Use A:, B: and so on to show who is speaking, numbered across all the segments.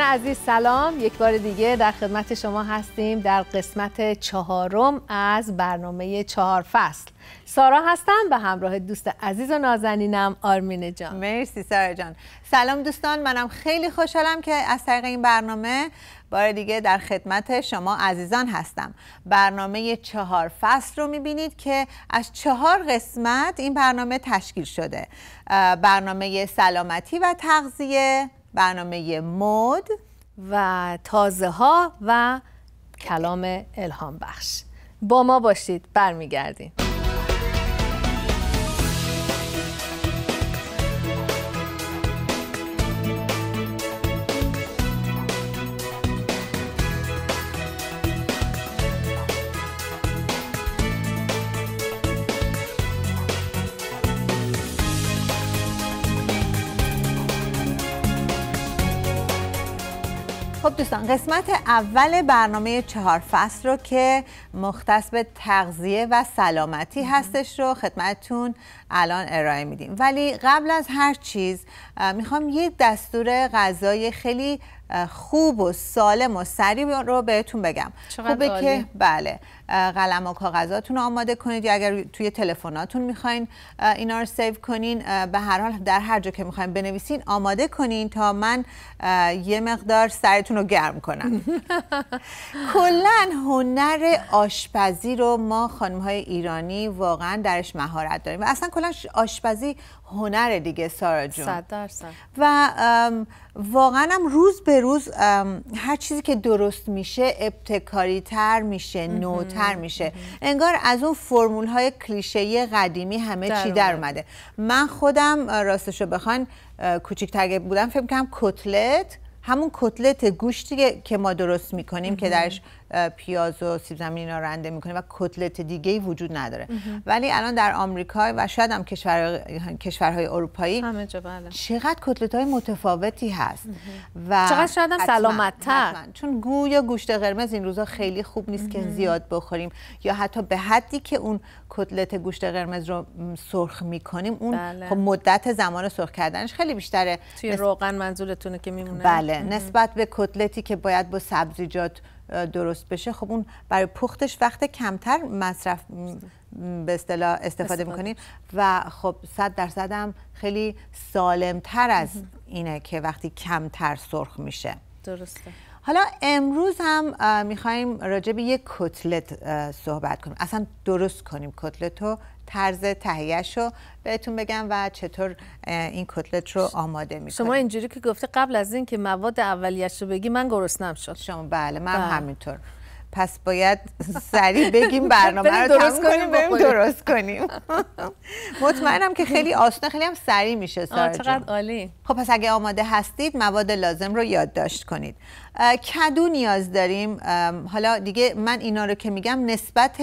A: عزیز سلام یک بار دیگه در خدمت شما هستیم در قسمت چهارم از برنامه چهار فصل سارا هستم به همراه دوست عزیز و نازنینم آرمین جان مرسی سارا جان سلام
B: دوستان منم خیلی خوشحالم که از طریق این برنامه بار دیگه در خدمت شما عزیزان هستم برنامه چهار فصل رو میبینید که از چهار قسمت این برنامه تشکیل شده برنامه سلامتی و تغذیه
A: برنامه مد و تازه ها و کلام الهام بخش با ما باشید برمیگردیم
B: خب دوستان قسمت اول برنامه چهار فصل رو که مختص به تغذیه و سلامتی هستش رو خدمتتون الان ارائه میدیم ولی قبل از هر چیز میخوام یه دستور غذای خیلی خوب و سالم و سریع رو بهتون بگم خوبه که بله قلم و کاغذاتون رو آماده کنید یا اگر توی تلفناتون میخواین اینا رو سیو کنین به هر حال در هر جا که میخواین بنویسین آماده کنین تا من یه مقدار سرتون رو گرم کنم کلا هنر آشپزی رو ما خانم های ایرانی واقعا درش مهارت داریم و اصلا کلا آشپزی هنر دیگه سارا جون صد درصد و واقعا هم روز به روز هر چیزی که درست میشه ابتکاری تر میشه نوتر میشه انگار از اون فرمول های کلیشه قدیمی همه چی در اومده من خودم راستشو بخواین کوچیک‌تر بودم فکر کنم کتلت همون کتلت گوشتی که ما درست میکنیم که درش پیاز و سیب زمینی اینا رنده میکنه و کتلت دیگه ای وجود نداره ولی الان در آمریکا و شاید هم کشور... کشورهای اروپایی بله. چقدر کتلت های متفاوتی هست و چقدر شاید هم چون گویا گوشت قرمز این روزا خیلی خوب نیست که زیاد بخوریم یا حتی به حدی که اون کتلت گوشت قرمز رو سرخ میکنیم اون بله. خب مدت زمان سرخ کردنش خیلی بیشتره توی نس... روغن
A: منظورتونه که میمونه بله نسبت
B: به کتلتی که باید با سبزیجات درست بشه خب اون برای پختش وقت کمتر مصرف به اصطلاح استفاده, استفاده میکنیم و خب صد درصد هم خیلی سالمتر از اینه که وقتی کمتر سرخ میشه درسته حالا امروز هم میخوایم راجع به یک کتلت صحبت کنیم اصلا درست کنیم کتلت طرز تهیهش رو بهتون بگم و چطور این کتلت رو آماده میکنیم. شما اینجوری
A: که گفته قبل از اینکه مواد اولیش رو بگی من گرسنم شد شما بله من بله. همینطور پس باید سریع بگیم برنامه رو درست کنیم بریم درست کنیم
B: مطمئنم که خیلی آسنا خیلی هم سریع میشه سارا چقدر عالی خب پس اگه آماده هستید مواد لازم رو یادداشت کنید کدو نیاز داریم حالا دیگه من اینا رو که میگم نسبت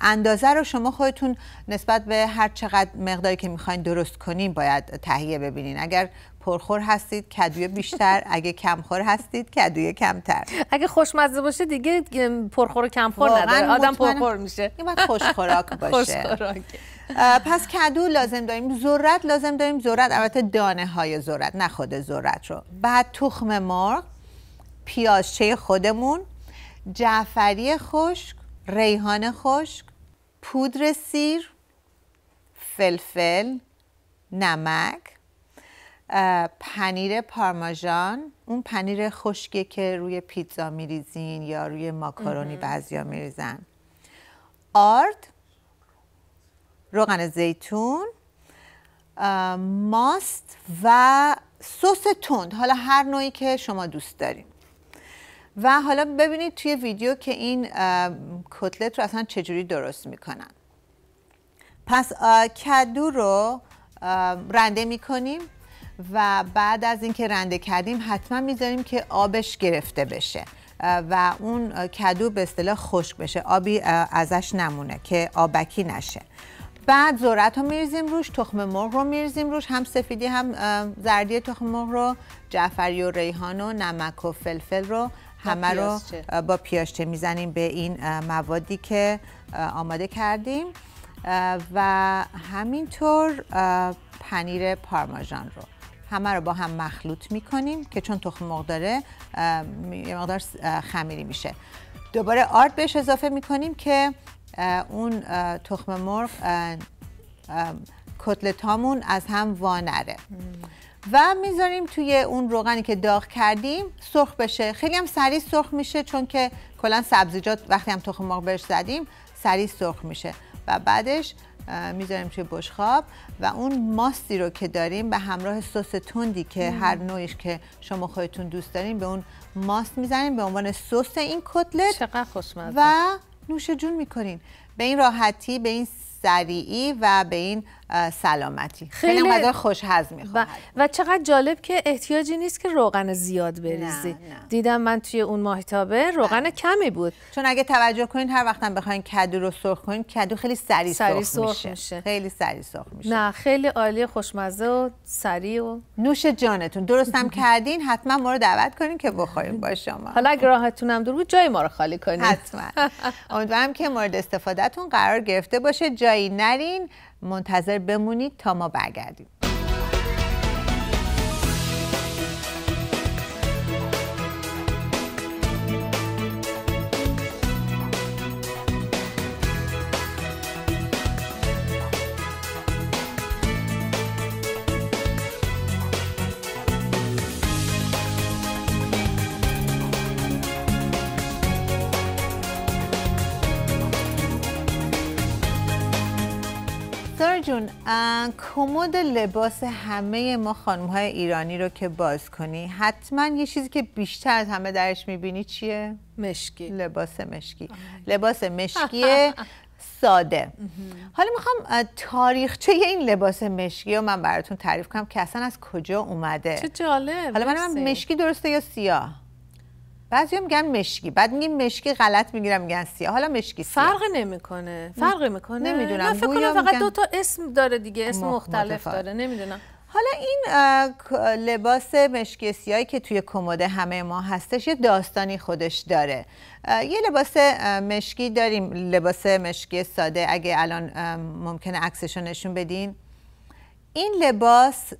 B: اندازه رو شما خودتون نسبت به هر چقدر مقداری که میخواین درست کنیم باید تهیه ببینین اگر پرخور هستید کدوی بیشتر اگه کمخور هستید کدوی کمتر اگه خوشمزه باشه دیگه پرخور و کمخور نداره آدم پرخور
A: میشه این باید خوشخوراک باشه
B: پس کدو لازم داریم ذرت لازم داریم ذرت البته دانه های ذرت نه خود ذرت رو بعد تخم مرغ پیازچه خودمون جعفری خشک ریحان خشک پودر سیر فلفل نمک پنیر پارماژان اون پنیر خشکی که روی پیتزا میریزین یا روی ماکارونی بعضیا میریزن آرد روغن زیتون ماست و سس تند حالا هر نوعی که شما دوست دارین و حالا ببینید توی ویدیو که این کتلت رو اصلا چجوری درست میکنن پس کدو رو رنده میکنیم و بعد از اینکه رنده کردیم حتما میذاریم که آبش گرفته بشه و اون کدو به اصطلاح خشک بشه آبی ازش نمونه که آبکی نشه بعد ذرت رو میریزیم روش تخم مرغ رو میریزیم روش هم سفیدی هم زردی تخم مرغ رو جعفری و ریحان و نمک و فلفل رو همه رو با پیاشته میزنیم به این موادی که آماده کردیم و همینطور پنیر پارماژان رو همه رو با هم مخلوط میکنیم که چون تخم مرغ داره یه مقدار خمیری میشه دوباره آرد بهش اضافه میکنیم که اون تخم مرغ کتلت از هم وانره و میذاریم توی اون روغنی که داغ کردیم سرخ بشه خیلی هم سریع سرخ میشه چون که کلا سبزیجات وقتی هم تخم مرغ بهش زدیم سریع سرخ میشه و بعدش میذاریم توی بشخاب و اون ماستی رو که داریم به همراه سس تندی که هر نوعش که شما خودتون دوست داریم به اون ماست میزنیم به عنوان سس این کتلت
A: چقدر خوشمزه
B: و نوش جون میکنین به این راحتی به این سریعی
A: و به این سلامتی خیلی اونقدر خوش هضم و, و چقدر جالب که احتیاجی نیست که روغن زیاد بریزی دیدم من توی اون ماهیتابه روغن بله. کمی
B: بود چون اگه توجه کنین هر وقتم بخواین کدو رو سرخ کنین کدو خیلی سریع سرخ, میشه. خیلی سریع سرخ میشه
A: نه خیلی عالی خوشمزه و سریع و نوش جانتون
B: درستم کردین حتما ما رو دعوت کنین که بخوایم با شما حالا اگه هم دور بود جای ما رو خالی کنین حتما امیدوارم که مورد استفادهتون قرار گرفته باشه جا جایی نرین منتظر بمونید تا ما برگردیم جون کمد لباس همه ما خانم های ایرانی رو که باز کنی حتما یه چیزی که بیشتر از همه درش میبینی چیه؟ مشکی لباس مشکی لباس مشکی ساده حالا میخوام تاریخچه این لباس مشکی رو من براتون تعریف کنم که اصلا از کجا اومده چه
A: جالب حالا من, من
B: مشکی درسته یا سیاه بعضی هم میگن مشکی بعد میگیم مشکی غلط میگیرم میگن سیاه حالا مشکی سیاه فرق
A: نمیکنه فرق میکنه نمیدونم فکر کنم فقط دو تا اسم داره دیگه اسم مختلف داره نمیدونم
B: حالا این لباس مشکی سیاهی که توی کموده همه ما هستش یه داستانی خودش داره یه لباس مشکی داریم لباس مشکی ساده اگه الان ممکنه عکسش نشون بدین این لباس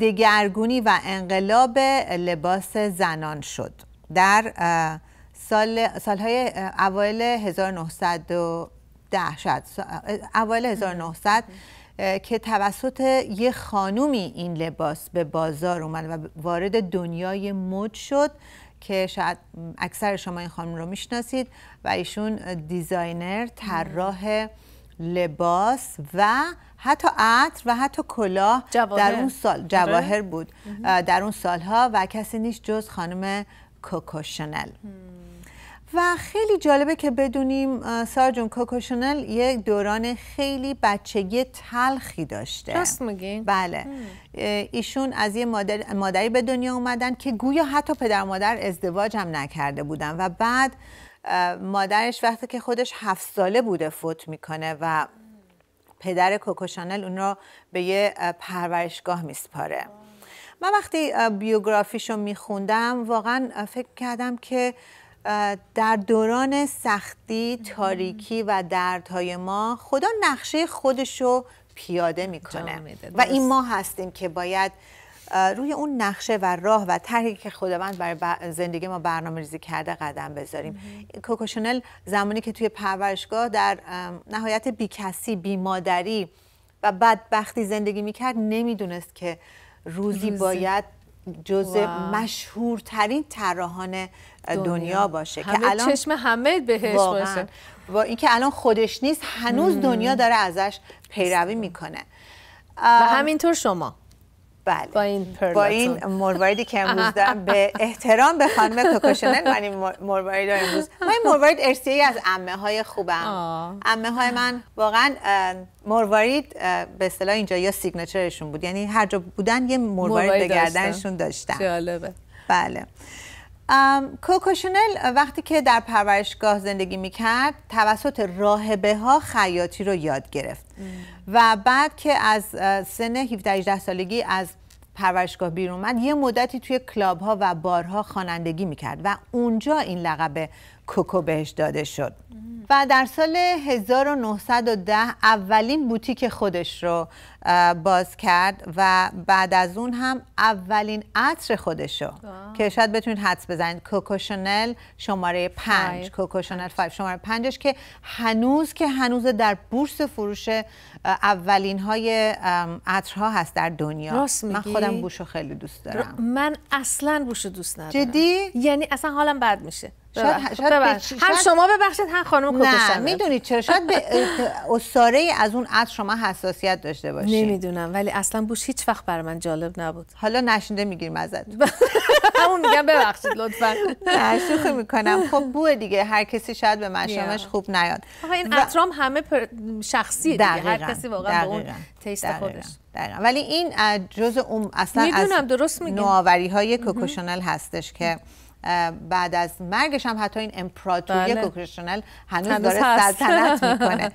B: دگرگونی و انقلاب لباس زنان شد در سال سالهای اوایل 1910 شاید اوایل 1900 که توسط یه خانومی این لباس به بازار اومد و وارد دنیای مد شد که شاید اکثر شما این خانم رو میشناسید و ایشون دیزاینر طراح لباس و حتی عطر و حتی کلاه در اون سال آره. جواهر بود در اون سالها و کسی نیست جز خانم شنل و خیلی جالبه که بدونیم سارجون کوکوشنل یک دوران خیلی بچگی تلخی داشته راست میگین؟ بله ایشون از یه مادری به دنیا اومدن که گویا حتی پدر مادر ازدواج هم نکرده بودن و بعد مادرش وقتی که خودش هفت ساله بوده فوت میکنه و پدر کوکوشنل اون رو به یه پرورشگاه میسپاره من وقتی بیوگرافیشو میخوندم واقعا فکر کردم که در دوران سختی، تاریکی و دردهای ما خدا نقشه خودشو پیاده میکنه و این ما هستیم که باید روی اون نقشه و راه و طرحی که خداوند برای زندگی ما برنامه ریزی کرده قدم بذاریم کوکوشنل زمانی که توی پرورشگاه در نهایت بیکسی، بیمادری و بدبختی زندگی میکرد نمیدونست که روزی باید جز مشهورترین طراحان دنیا. دنیا, باشه همه که الان چشم همه بهش باشه با اینکه الان خودش نیست هنوز دنیا داره ازش پیروی میکنه و همینطور شما بله با این, با مرواریدی که امروز دارم به احترام به خانم کوکوشنل من این مروارید رو امروز من این مروارید ارسیه از امه های خوبم امه های من واقعا مروارید به اصطلاح اینجا یا سیگنچرشون بود یعنی هر جا بودن یه مروارید به گردنشون داشتن جالبه بله کوکوشنل وقتی که در پرورشگاه زندگی میکرد توسط راهبه ها خیاطی رو یاد گرفت و بعد که از سن 17 سالگی از پرورشگاه بیرون من یه مدتی توی کلاب ها و بارها خوانندگی میکرد و اونجا این لقب کوکو بهش داده شد و در سال 1910 اولین بوتیک خودش رو باز کرد و بعد از اون هم اولین عطر خودش رو که شاید بتونید حدس بزنید کوکوشنل شماره پنج کوکوشنل 5 شماره پنجش که هنوز که هنوز در بورس فروش اولین های عطرها هست در دنیا من خودم بوشو خیلی دوست دارم
A: من اصلا بوشو دوست ندارم جدی؟ یعنی اصلا حالم بد میشه شاید, هم شما ببخشید هم خانم نه میدونید
B: چرا شاید به اساره از اون عطر شما حساسیت داشته باشید نمیدونم ولی اصلا بوش هیچ وقت بر من جالب نبود حالا نشنده میگیریم ازت
A: همون میگم ببخشید لطفا نه شوخی
B: میکنم خب بو دیگه هر کسی شاید به مشامش خوب نیاد
A: این اطرام همه شخصی دیگه هر کسی واقعا به اون تست خودش دقیقا.
B: ولی این جزء اصلا از درست نوآوری های کوکوشنل هستش که بعد از مرگش هم حتی این امپراتوری بله. کوکوشنل هنوز, هنوز داره هست. سلطنت میکنه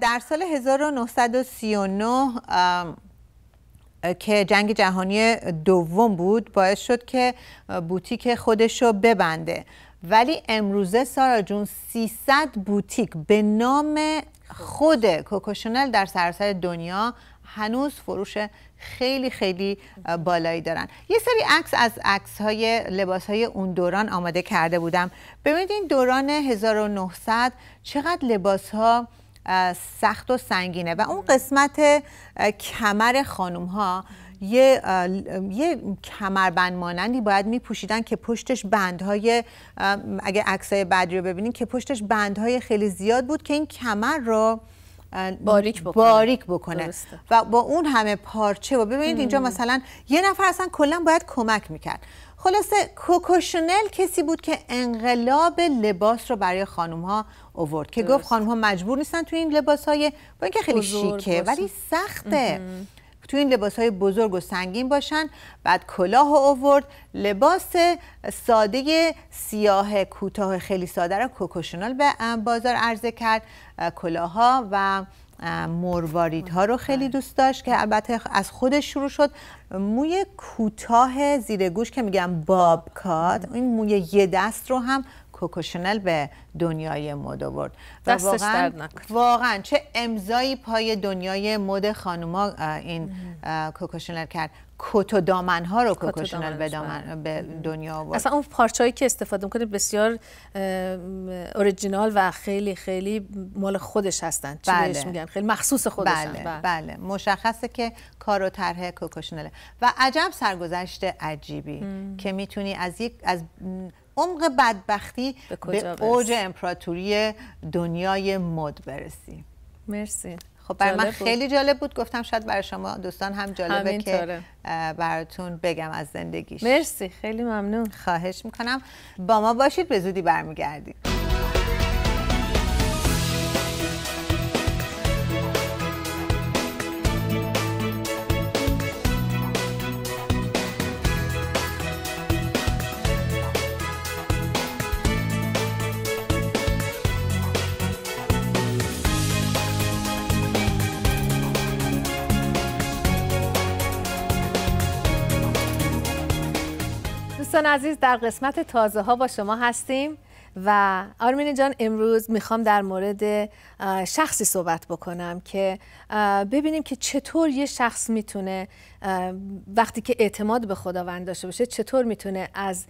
B: در سال 1939 که جنگ جهانی دوم بود باعث شد که بوتیک خودش رو ببنده ولی امروزه سارا جون 300 بوتیک به نام خود کوکوشنل در سراسر دنیا هنوز فروش خیلی خیلی بالایی دارن یه سری عکس از عکس های لباس های اون دوران آماده کرده بودم ببینید این دوران 1900 چقدر لباس ها سخت و سنگینه و اون قسمت کمر خانم ها یه, یه کمربند مانندی باید پوشیدن که پشتش بندهای اگه عکسای بعدی رو ببینید که پشتش بندهای خیلی زیاد بود که این کمر رو باریک بکنه, باریک بکنه. و با اون همه پارچه و ببینید اینجا مثلا یه نفر اصلا کلا باید کمک میکرد خلاصه کوکوشنل کسی بود که انقلاب لباس رو برای خانم ها اوورد که گفت خانم ها مجبور نیستن تو این لباس های با اینکه خیلی شیکه ولی سخته تو این لباس های بزرگ و سنگین باشن بعد کلاه اوورد لباس ساده سیاه کوتاه خیلی ساده رو کوکوشنال به بازار عرضه کرد کلاه ها و مرواریدها ها رو خیلی دوست داشت که البته از خودش شروع شد موی کوتاه زیر گوش که میگم بابکاد این موی یه دست رو هم کوکوشنل به دنیای مد آورد و واقعا, واقعا چه امضایی پای دنیای مد خانوما این کوکوشنل کرد کت و دامن ها
A: رو کوکوشنل به, بله. به
B: دنیا آورد اصلا
A: اون پارچه‌ای که استفاده میکنه بسیار اوریجینال و خیلی خیلی مال خودش هستن چی بله. میگن خیلی مخصوص
B: خودش بله. بله. بله مشخصه که کار و طرح کوکوشنله و عجب سرگذشت عجیبی که میتونی از یک از عمق بدبختی به, به اوج امپراتوری دنیای مد برسیم مرسی خب برای من خیلی جالب بود گفتم شاید برای شما دوستان هم جالبه که براتون بگم از زندگیش مرسی خیلی ممنون خواهش میکنم با ما باشید به زودی برمیگردیم
A: دوستان عزیز در قسمت تازه ها با شما هستیم و آرمین جان امروز میخوام در مورد شخصی صحبت بکنم که ببینیم که چطور یه شخص میتونه وقتی که اعتماد به خداوند داشته باشه چطور میتونه از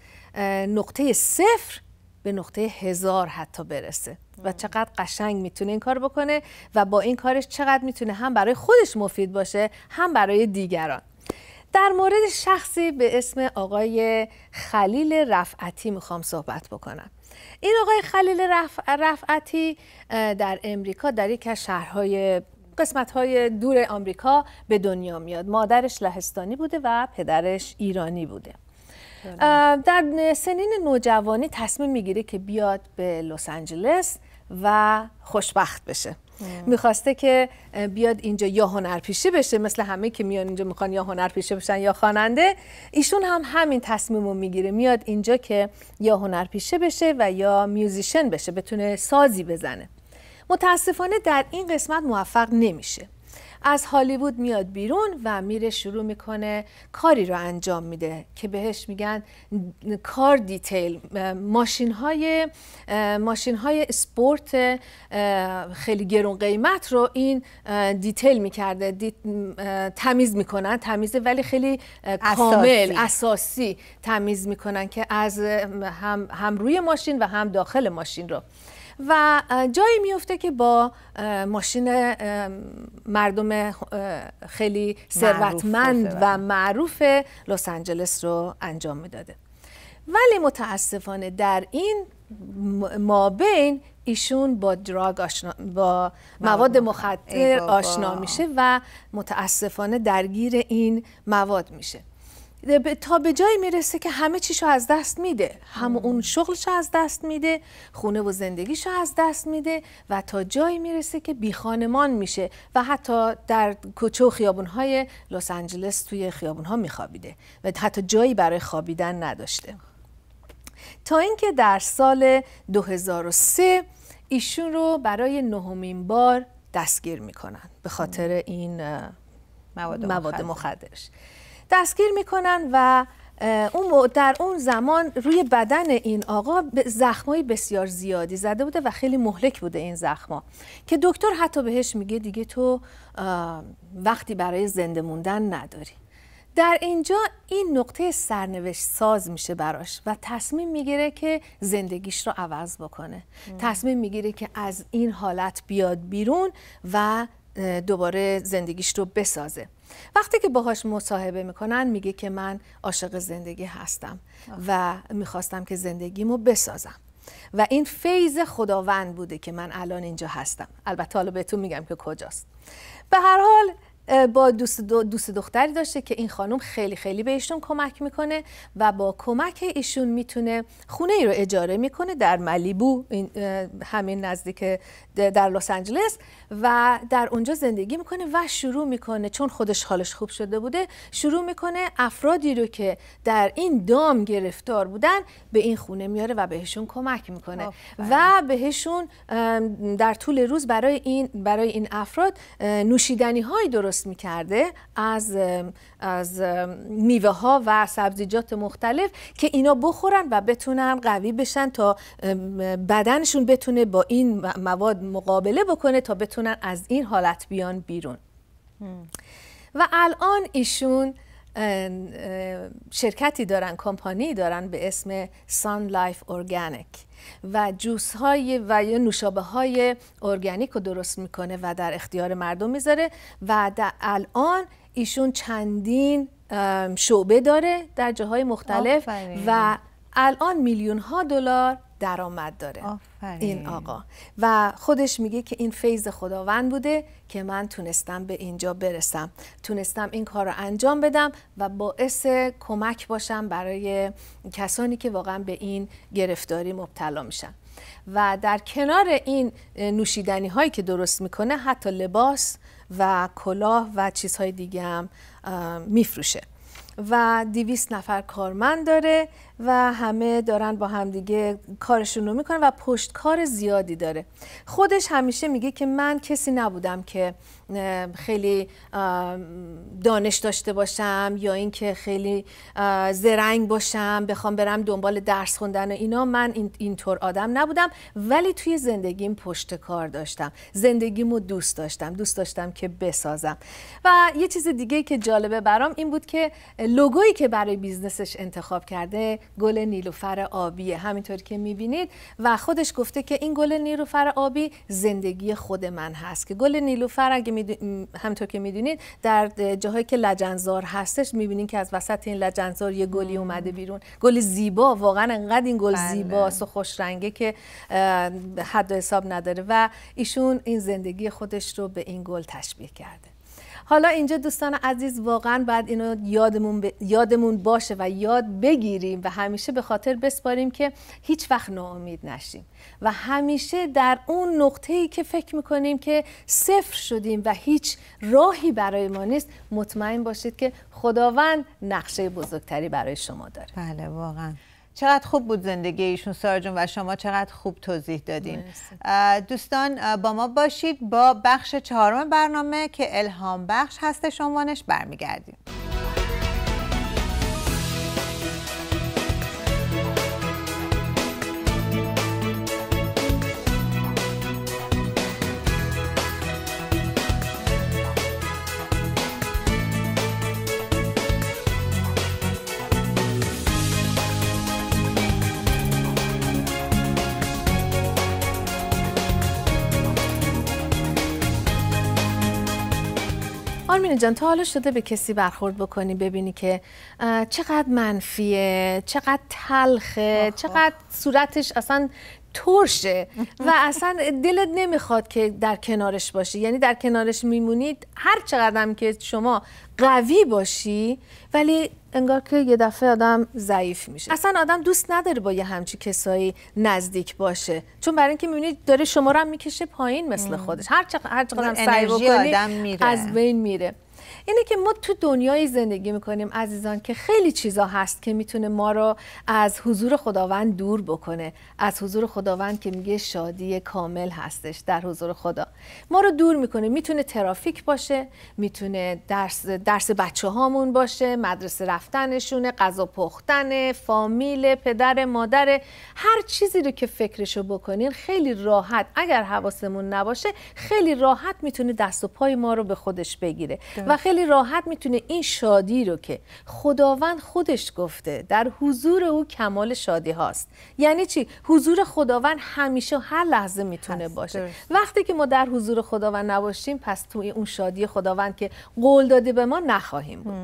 A: نقطه صفر به نقطه هزار حتی برسه و چقدر قشنگ میتونه این کار بکنه و با این کارش چقدر میتونه هم برای خودش مفید باشه هم برای دیگران در مورد شخصی به اسم آقای خلیل رفعتی میخوام صحبت بکنم این آقای خلیل رفعتی در امریکا در یک از شهرهای قسمت های دور آمریکا به دنیا میاد مادرش لهستانی بوده و پدرش ایرانی بوده بله. در سنین نوجوانی تصمیم میگیره که بیاد به لس آنجلس و خوشبخت بشه میخواسته که بیاد اینجا یا هنرپیشه بشه مثل همه که میان اینجا میخوان یا پیشه بشن یا خواننده ایشون هم همین تصمیم رو میگیره میاد اینجا که یا پیشه بشه و یا میوزیشن بشه بتونه سازی بزنه متاسفانه در این قسمت موفق نمیشه از هالیوود میاد بیرون و میره شروع میکنه کاری رو انجام میده که بهش میگن کار دیتیل ماشین های ماشین های اسپورت خیلی گرون قیمت رو این دیتیل میکرده تمیز میکنن تمیزه ولی خیلی کامل اساسی تمیز میکنن که از هم, هم روی ماشین و هم داخل ماشین رو و جایی میفته که با ماشین مردم خیلی ثروتمند و معروف لس آنجلس رو انجام میداده ولی متاسفانه در این مابین ایشون با دراگ با مواد مخدر آشنا میشه و متاسفانه درگیر این مواد میشه تا به جایی میرسه که همه چیشو از دست میده هم اون شغلشو از دست میده خونه و زندگیشو از دست میده و تا جایی میرسه که بی خانمان میشه و حتی در کوچه و خیابونهای لس آنجلس توی خیابونها میخوابیده و حتی جایی برای خوابیدن نداشته تا اینکه در سال 2003 ایشون رو برای نهمین بار دستگیر میکنن به خاطر این مواد, مواد مخدرش دستگیر میکنن و اون در اون زمان روی بدن این آقا زخمای بسیار زیادی زده بوده و خیلی مهلک بوده این زخما که دکتر حتی بهش میگه دیگه تو وقتی برای زنده موندن نداری در اینجا این نقطه سرنوشت ساز میشه براش و تصمیم میگیره که زندگیش رو عوض بکنه تصمیم میگیره که از این حالت بیاد بیرون و دوباره زندگیش رو بسازه وقتی که باهاش مصاحبه میکنن میگه که من عاشق زندگی هستم و میخواستم که زندگیمو بسازم و این فیض خداوند بوده که من الان اینجا هستم البته حالا بهتون میگم که کجاست به هر حال با دوست, دوست دختری داشته که این خانم خیلی خیلی به ایشون کمک میکنه و با کمک ایشون میتونه خونه ای رو اجاره میکنه در ملیبو همین نزدیک در لس آنجلس و در اونجا زندگی میکنه و شروع میکنه چون خودش حالش خوب شده بوده شروع میکنه افرادی رو که در این دام گرفتار بودن به این خونه میاره و بهشون کمک میکنه و بهشون در طول روز برای این برای این افراد نوشیدنی های درست درست میکرده از از میوه ها و سبزیجات مختلف که اینا بخورن و بتونن قوی بشن تا بدنشون بتونه با این مواد مقابله بکنه تا بتونن از این حالت بیان بیرون و الان ایشون شرکتی دارن کمپانی دارن به اسم سان لایف ارگانیک و جوس های و یا نوشابه های ارگانیک رو درست میکنه و در اختیار مردم میذاره و در الان ایشون چندین شعبه داره در جاهای مختلف و الان میلیون ها دلار درآمد داره این آقا و خودش میگه که این فیض خداوند بوده که من تونستم به اینجا برسم تونستم این کار رو انجام بدم و باعث کمک باشم برای کسانی که واقعا به این گرفتاری مبتلا میشن و در کنار این نوشیدنی هایی که درست میکنه حتی لباس و کلاه و چیزهای دیگه هم میفروشه و 200 نفر کارمند داره و همه دارن با همدیگه کارشون رو میکنن و پشت کار زیادی داره خودش همیشه میگه که من کسی نبودم که خیلی دانش داشته باشم یا اینکه خیلی زرنگ باشم بخوام برم دنبال درس خوندن و اینا من اینطور آدم نبودم ولی توی زندگیم پشت کار داشتم زندگیمو دوست داشتم دوست داشتم که بسازم و یه چیز دیگه که جالبه برام این بود که لوگویی که برای بیزنسش انتخاب کرده گل نیلوفر آبیه همینطور که میبینید و خودش گفته که این گل نیلوفر آبی زندگی خود من هست که گل نیلوفر اگه می همطور که میدونید در جاهایی که لجنزار هستش میبینید که از وسط این لجنزار یه گلی اومده بیرون گل زیبا واقعا انقدر این گل زیبا بله. زیباست و خوش رنگه که حد و حساب نداره و ایشون این زندگی خودش رو به این گل تشبیه کرده حالا اینجا دوستان عزیز واقعا باید اینو یادمون, یادمون باشه و یاد بگیریم و همیشه به خاطر بسپاریم که هیچ وقت ناامید نشیم و همیشه در اون نقطه ای که فکر میکنیم که صفر شدیم و هیچ راهی برای ما نیست مطمئن باشید که خداوند نقشه بزرگتری برای شما داره بله واقعا چقدر خوب بود زندگی ایشون سارجون و شما چقدر خوب
B: توضیح دادین دوستان با ما باشید با بخش چهارم برنامه که الهام بخش هستش عنوانش برمیگردیم
A: جان تا حالا شده به کسی برخورد بکنی ببینی که چقدر منفیه چقدر تلخه چقدر صورتش اصلا ترشه و اصلا دلت نمیخواد که در کنارش باشی یعنی در کنارش میمونید هر چقدر هم که شما قوی باشی ولی انگار که یه دفعه آدم ضعیف میشه اصلا آدم دوست نداره با یه همچی کسایی نزدیک باشه چون برای اینکه میبینی داره شما رو هم میکشه پایین مثل خودش هر چقدر هر سعی بکنی از بین میره اینه که ما تو دنیای زندگی میکنیم عزیزان که خیلی چیزا هست که میتونه ما رو از حضور خداوند دور بکنه از حضور خداوند که میگه شادی کامل هستش در حضور خدا ما رو دور میکنه میتونه ترافیک باشه میتونه درس درس بچه هامون باشه مدرسه رفتنشونه غذا پختن فامیل پدر مادر هر چیزی رو که فکرشو بکنین خیلی راحت اگر حواسمون نباشه خیلی راحت میتونه دست و پای ما رو به خودش بگیره و خیلی راحت میتونه این شادی رو که خداوند خودش گفته در حضور او کمال شادی هاست یعنی چی حضور خداوند همیشه هر لحظه میتونه باشه وقتی که ما در حضور خداوند نباشیم پس توی اون شادی خداوند که قول داده به ما نخواهیم بود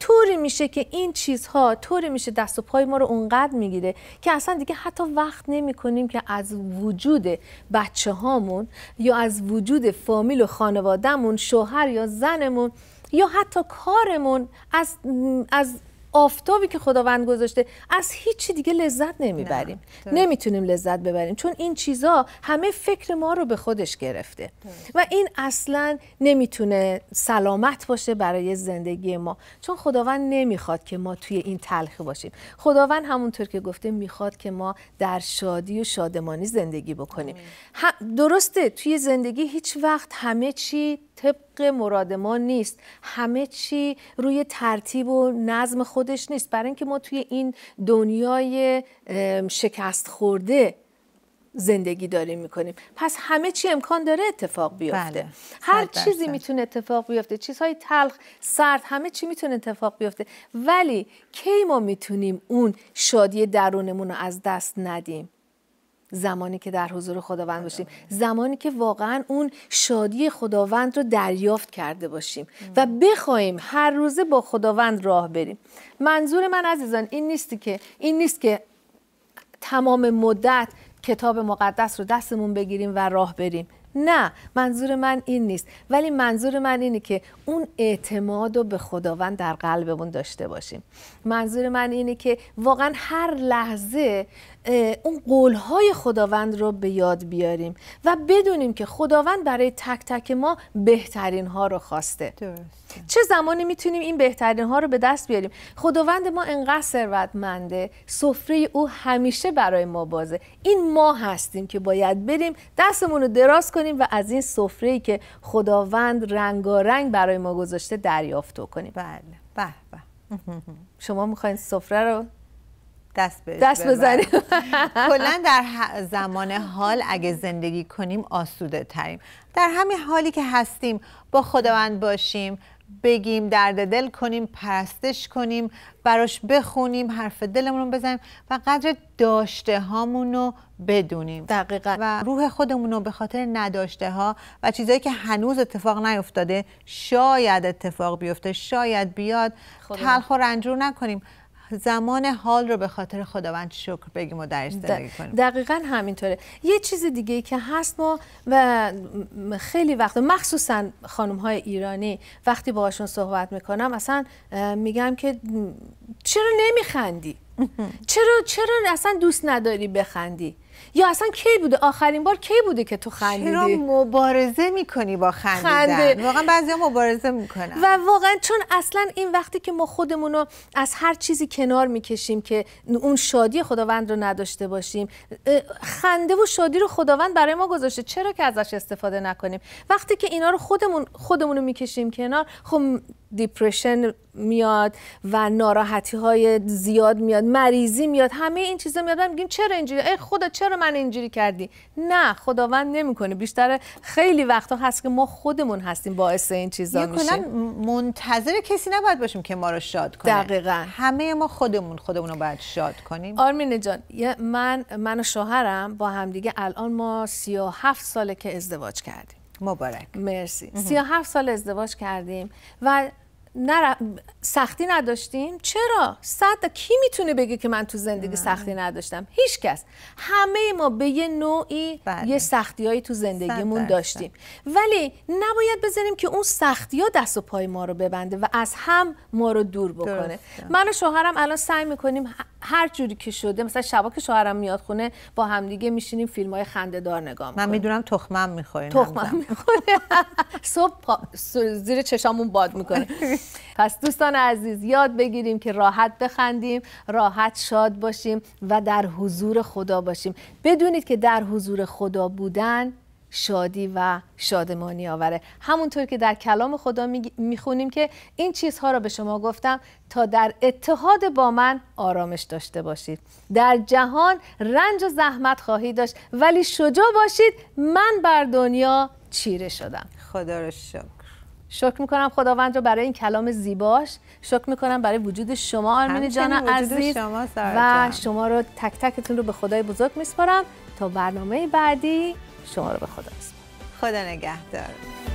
A: طوری میشه که این چیزها طوری میشه دست و پای ما رو اونقدر میگیره که اصلا دیگه حتی وقت نمی کنیم که از وجود بچه هامون یا از وجود فامیل و خانوادهمون شوهر یا زنمون یا حتی کارمون از از آفتابی که خداوند گذاشته از هیچی دیگه لذت نمیبریم نمیتونیم لذت ببریم چون این چیزا همه فکر ما رو به خودش گرفته و این اصلا نمیتونه سلامت باشه برای زندگی ما چون خداوند نمیخواد که ما توی این تلخی باشیم خداوند همونطور که گفته میخواد که ما در شادی و شادمانی زندگی بکنیم درسته توی زندگی هیچ وقت همه چی طبق مراد ما نیست همه چی روی ترتیب و نظم خودش نیست برای اینکه ما توی این دنیای شکست خورده زندگی داریم میکنیم پس همه چی امکان داره اتفاق بیفته بله. هر چیزی میتونه اتفاق بیفته چیزهای تلخ سرد همه چی میتونه اتفاق بیفته ولی کی ما میتونیم اون شادی درونمون رو از دست ندیم زمانی که در حضور خداوند باشیم آره. زمانی که واقعا اون شادی خداوند رو دریافت کرده باشیم و بخوایم هر روزه با خداوند راه بریم منظور من عزیزان این نیست که این نیست که تمام مدت کتاب مقدس رو دستمون بگیریم و راه بریم نه منظور من این نیست ولی منظور من اینه که اون اعتماد رو به خداوند در قلبمون داشته باشیم منظور من اینه که واقعا هر لحظه اون قولهای خداوند رو به یاد بیاریم و بدونیم که خداوند برای تک تک ما بهترین ها رو خواسته چه زمانی میتونیم این بهترین ها رو به دست بیاریم خداوند ما انقدر ثروتمنده سفره او همیشه برای ما بازه این ما هستیم که باید بریم دستمون رو دراز کنیم و از این سفره ای که خداوند رنگارنگ برای ما گذاشته دریافت کنیم بله بله. بله. شما میخواین سفره رو دست بهش دست بزنیم
B: کلا در زمان حال اگه زندگی کنیم آسوده تریم در همین حالی که هستیم با خداوند باشیم بگیم درد دل کنیم پرستش کنیم براش بخونیم حرف دلمون رو بزنیم و قدر داشته هامون رو بدونیم دقیقا و روح خودمون رو به خاطر نداشته ها و چیزهایی که هنوز اتفاق نیفتاده شاید اتفاق بیفته شاید بیاد تلخ و رنجور نکنیم
A: زمان حال رو به خاطر خداوند شکر بگیم و درش زندگی دقیقا همینطوره یه چیز دیگه که هست ما و خیلی وقت مخصوصا خانم های ایرانی وقتی باهاشون صحبت میکنم اصلا میگم که چرا نمیخندی چرا چرا اصلا دوست نداری بخندی یا اصلا کی بوده آخرین بار کی بوده که تو خندیدی چرا مبارزه میکنی با خندیدن خنده. واقعا بعضیا مبارزه میکنن و واقعا چون اصلا این وقتی که ما خودمون رو از هر چیزی کنار میکشیم که اون شادی خداوند رو نداشته باشیم خنده و شادی رو خداوند برای ما گذاشته چرا که ازش استفاده نکنیم وقتی که اینا رو خودمون خودمون رو میکشیم کنار خب دیپرشن میاد و ناراحتی های زیاد میاد مریضی میاد همه این چیزا میاد میگیم چرا اینجوری ای خدا چرا چرا من اینجوری کردی نه خداوند نمیکنه بیشتر خیلی وقتا هست که ما خودمون هستیم باعث این چیزا میشیم منتظر کسی نباید باشیم که ما رو شاد کنه دقیقا همه ما خودمون خودمون رو باید
B: شاد کنیم
A: آرمین جان من من و شوهرم با همدیگه الان ما 37 ساله که ازدواج کردیم مبارک مرسی 37 سال ازدواج کردیم و نر... سختی نداشتیم چرا صد کی میتونه بگه که من تو زندگی سختی نداشتم هیچ کس همه ما به یه نوعی بله. یه هایی تو زندگیمون داشتیم ولی نباید بزنیم که اون سختی ها دست و پای ما رو ببنده و از هم ما رو دور بکنه درسته. من و شوهرم الان سعی میکنیم هر جوری که شده مثلا شبا که شوهرم میاد خونه با همدیگه میشینیم فیلم های خنده دار نگاه میکنیم من میدونم
B: تخمم میخوره تخمم
A: صبح زیر چشامون باد میکنه پس دوستان عزیز یاد بگیریم که راحت بخندیم راحت شاد باشیم و در حضور خدا باشیم بدونید که در حضور خدا بودن شادی و شادمانی آوره همونطور که در کلام خدا میخونیم که این چیزها را به شما گفتم تا در اتحاد با من آرامش داشته باشید در جهان رنج و زحمت خواهید داشت ولی شجاع باشید من بر دنیا چیره شدم خدا را شکر شکر میکنم خداوند رو برای این کلام زیباش شکر میکنم برای وجود شما آرمین جان عزیز شما و شما رو تک تکتون رو به خدای بزرگ میسپارم تا برنامه بعدی شما رو به خدا میسپارم خدا
B: نگهدار